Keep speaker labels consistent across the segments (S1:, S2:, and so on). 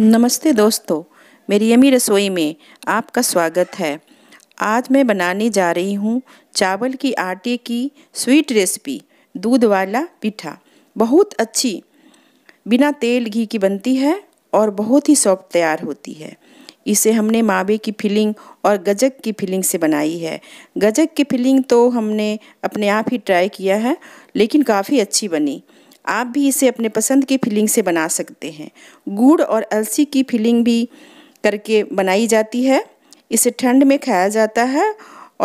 S1: नमस्ते दोस्तों मेरी यमी रसोई में आपका स्वागत है आज मैं बनाने जा रही हूँ चावल की आटे की स्वीट रेसिपी दूध वाला पीठा बहुत अच्छी बिना तेल घी की बनती है और बहुत ही सॉफ्ट तैयार होती है इसे हमने मावे की फिलिंग और गजक की फिलिंग से बनाई है गजक की फिलिंग तो हमने अपने आप ही ट्राई किया है लेकिन काफ़ी अच्छी बनी आप भी इसे अपने पसंद की फिलिंग से बना सकते हैं गुड़ और अलसी की फिलिंग भी करके बनाई जाती है इसे ठंड में खाया जाता है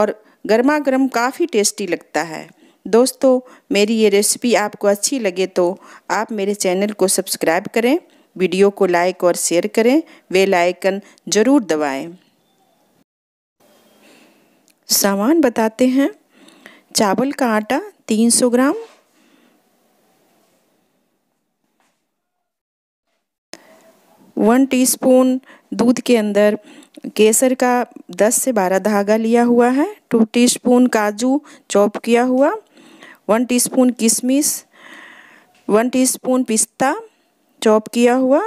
S1: और गर्मा गर्म काफ़ी टेस्टी लगता है दोस्तों मेरी ये रेसिपी आपको अच्छी लगे तो आप मेरे चैनल को सब्सक्राइब करें वीडियो को लाइक और शेयर करें वे लाइकन ज़रूर दबाएं। सामान बताते हैं चावल का आटा 300 ग्राम वन टीस्पून दूध के अंदर केसर का 10 से 12 धागा लिया हुआ है टू टीस्पून काजू चॉप किया हुआ वन टीस्पून किशमिश वन टीस्पून पिस्ता चॉप किया हुआ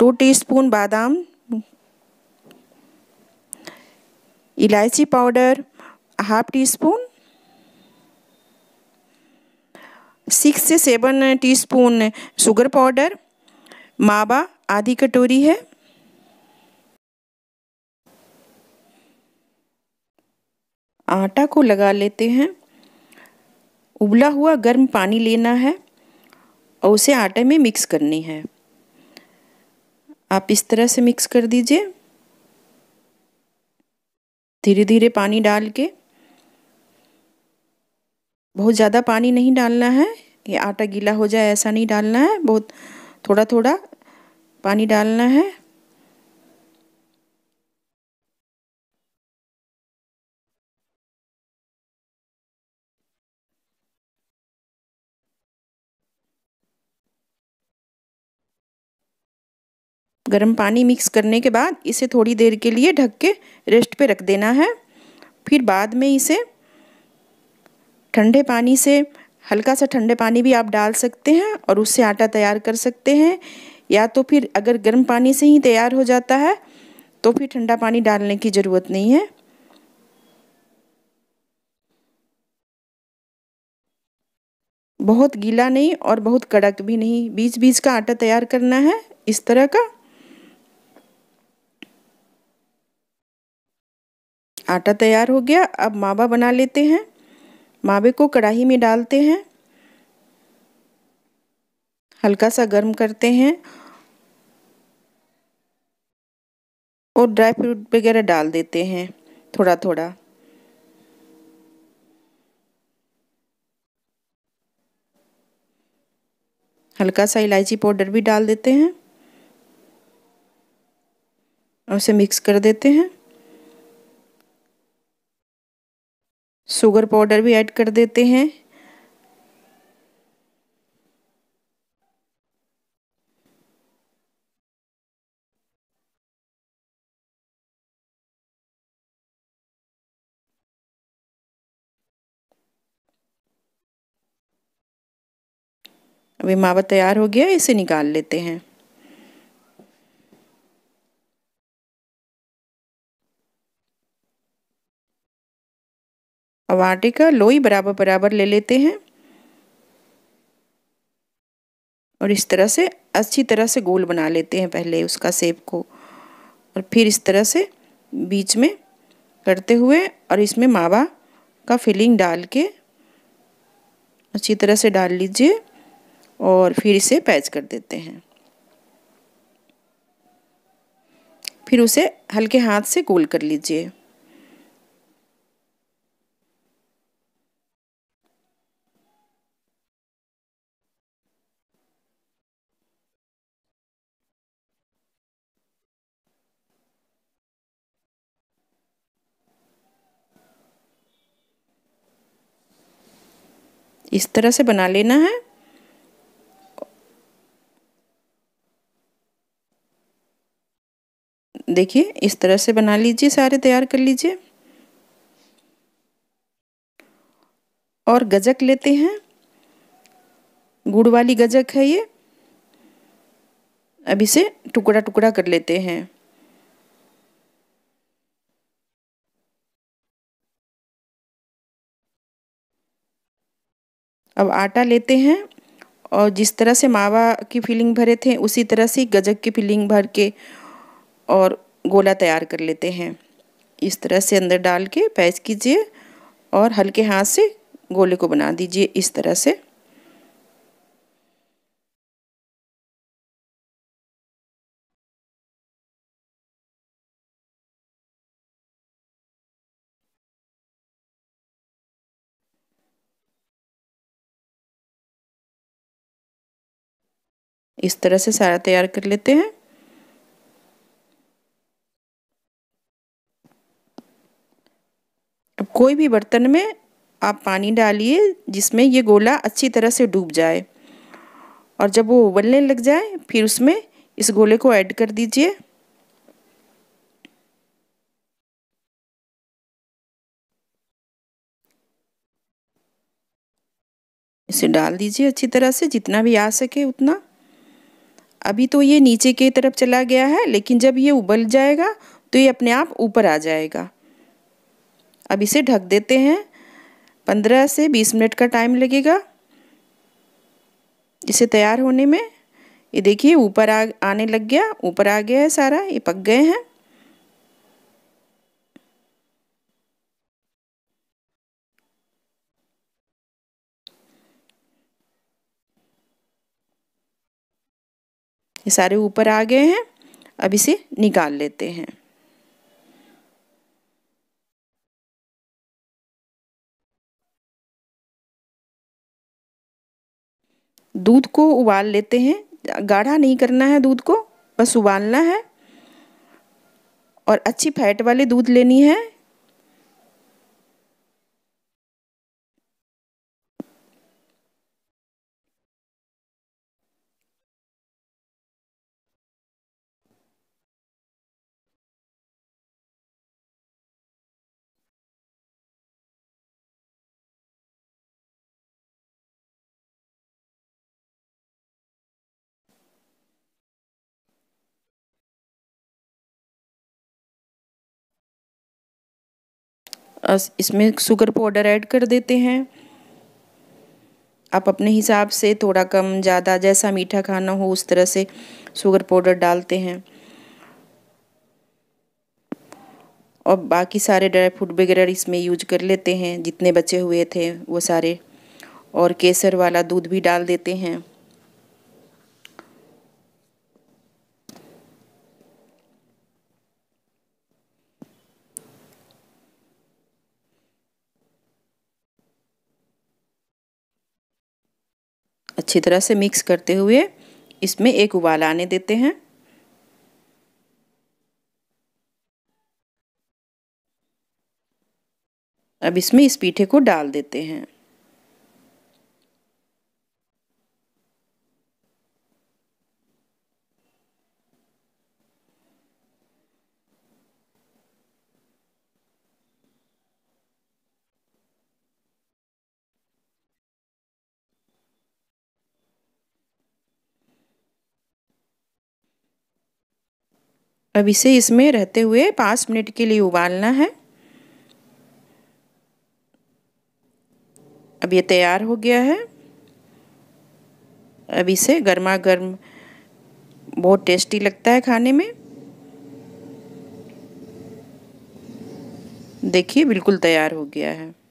S1: टू टीस्पून बादाम इलायची powder half teaspoon six से सेवन टीस्पून शुगर पाउडर मावा आधी कटोरी है आटा को लगा लेते हैं उबला हुआ गर्म पानी लेना है और उसे आटे में मिक्स करनी है आप इस तरह से मिक्स कर दीजिए धीरे धीरे पानी डाल के बहुत ज़्यादा पानी नहीं डालना है ये आटा गीला हो जाए ऐसा नहीं डालना है बहुत थोड़ा थोड़ा पानी डालना है गर्म पानी मिक्स करने के बाद इसे थोड़ी देर के लिए ढक के रेस्ट पे रख देना है फिर बाद में इसे ठंडे पानी से हल्का सा ठंडे पानी भी आप डाल सकते हैं और उससे आटा तैयार कर सकते हैं या तो फिर अगर गर्म पानी से ही तैयार हो जाता है तो फिर ठंडा पानी डालने की ज़रूरत नहीं है बहुत गीला नहीं और बहुत कड़क भी नहीं बीच बीच का आटा तैयार करना है इस तरह का आटा तैयार हो गया अब मावा बना लेते हैं मावे को कढ़ाई में डालते हैं हल्का सा गर्म करते हैं और ड्राई फ्रूट वगैरह डाल देते हैं थोड़ा थोड़ा हल्का सा इलायची पाउडर भी डाल देते हैं और उसे मिक्स कर देते हैं शुगर पाउडर भी ऐड कर देते हैं अभी मावा तैयार हो गया इसे निकाल लेते हैं अब आटे का लोई बराबर बराबर ले लेते हैं और इस तरह से अच्छी तरह से गोल बना लेते हैं पहले उसका सेब को और फिर इस तरह से बीच में करते हुए और इसमें मावा का फिलिंग डाल के अच्छी तरह से डाल लीजिए और फिर इसे पैच कर देते हैं फिर उसे हल्के हाथ से गोल कर लीजिए इस तरह से बना लेना है देखिए इस तरह से बना लीजिए सारे तैयार कर लीजिए और गजक लेते हैं गुड़ वाली गजक है ये अब इसे टुकड़ा टुकड़ा कर लेते हैं अब आटा लेते हैं और जिस तरह से मावा की फिलिंग भरे थे उसी तरह से गजक की फिलिंग भर के और गोला तैयार कर लेते हैं इस तरह से अंदर डाल के पैच कीजिए और हल्के हाथ से गोले को बना दीजिए इस तरह से इस तरह से सारा तैयार कर लेते हैं अब कोई भी बर्तन में आप पानी डालिए जिसमें ये गोला अच्छी तरह से डूब जाए और जब वो उबलने लग जाए फिर उसमें इस गोले को ऐड कर दीजिए इसे डाल दीजिए अच्छी तरह से जितना भी आ सके उतना अभी तो ये नीचे की तरफ चला गया है लेकिन जब ये उबल जाएगा तो ये अपने आप ऊपर आ जाएगा अब इसे ढक देते हैं पंद्रह से बीस मिनट का टाइम लगेगा इसे तैयार होने में ये देखिए ऊपर आ आने लग गया ऊपर आ गया है सारा ये पक गए हैं ये सारे ऊपर आ गए हैं अब इसे निकाल लेते हैं दूध को उबाल लेते हैं गाढ़ा नहीं करना है दूध को बस उबालना है और अच्छी फैट वाली दूध लेनी है इसमें शुगर पाउडर ऐड कर देते हैं आप अपने हिसाब से थोड़ा कम ज़्यादा जैसा मीठा खाना हो उस तरह से शुगर पाउडर डालते हैं और बाकी सारे ड्राई फ्रूट वगैरह इसमें यूज कर लेते हैं जितने बचे हुए थे वो सारे और केसर वाला दूध भी डाल देते हैं अच्छी तरह से मिक्स करते हुए इसमें एक उबाल आने देते हैं अब इसमें इस पीठे को डाल देते हैं अब इसे इसमें रहते हुए पाँच मिनट के लिए उबालना है अब ये तैयार हो गया है अब इसे गर्मा गर्म बहुत टेस्टी लगता है खाने में देखिए बिल्कुल तैयार हो गया है